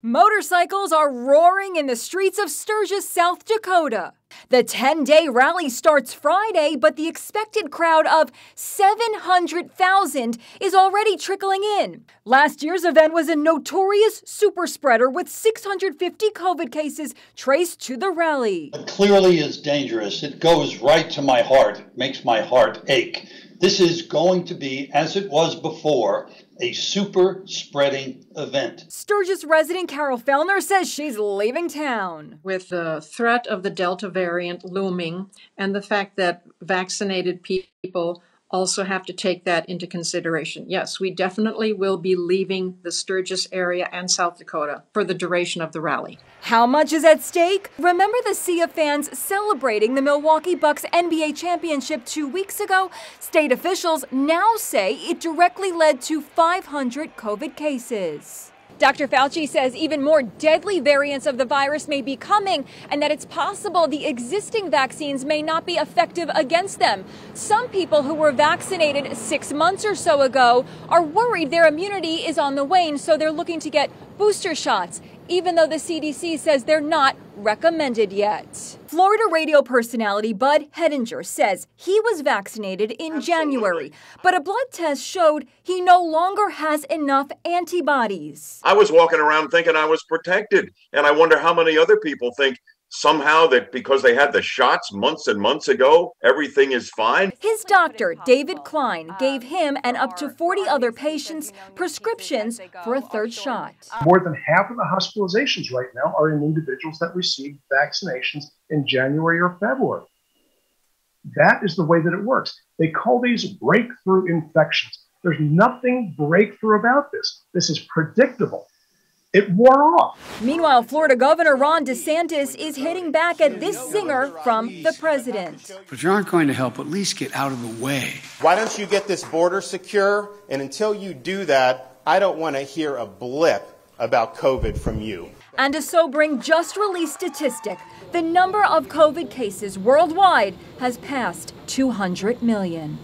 Motorcycles are roaring in the streets of Sturgis, South Dakota. The 10 day rally starts Friday, but the expected crowd of 700,000 is already trickling in. Last year's event was a notorious super spreader with 650 COVID cases traced to the rally. It clearly is dangerous. It goes right to my heart, it makes my heart ache this is going to be, as it was before, a super spreading event. Sturgis resident Carol Fellner says she's leaving town. With the threat of the Delta variant looming and the fact that vaccinated people also have to take that into consideration. Yes, we definitely will be leaving the Sturgis area and South Dakota for the duration of the rally. How much is at stake? Remember the Sea of fans celebrating the Milwaukee Bucks NBA championship two weeks ago? State officials now say it directly led to 500 COVID cases. Dr. Fauci says even more deadly variants of the virus may be coming and that it's possible the existing vaccines may not be effective against them. Some people who were vaccinated six months or so ago are worried their immunity is on the wane, so they're looking to get booster shots even though the CDC says they're not recommended yet. Florida radio personality Bud Hedinger says he was vaccinated in Absolutely. January, but a blood test showed he no longer has enough antibodies. I was walking around thinking I was protected, and I wonder how many other people think somehow that because they had the shots months and months ago, everything is fine. His doctor, David Klein, gave him and up to 40 other patients prescriptions for a third shot. More than half of the hospitalizations right now are in individuals that received vaccinations in January or February. That is the way that it works. They call these breakthrough infections. There's nothing breakthrough about this. This is predictable it wore off. Meanwhile, Florida Governor Ron DeSantis is hitting back at this singer from the president. But you aren't going to help, at least get out of the way. Why don't you get this border secure? And until you do that, I don't want to hear a blip about COVID from you. And a sobering just released statistic the number of COVID cases worldwide has passed 200 million.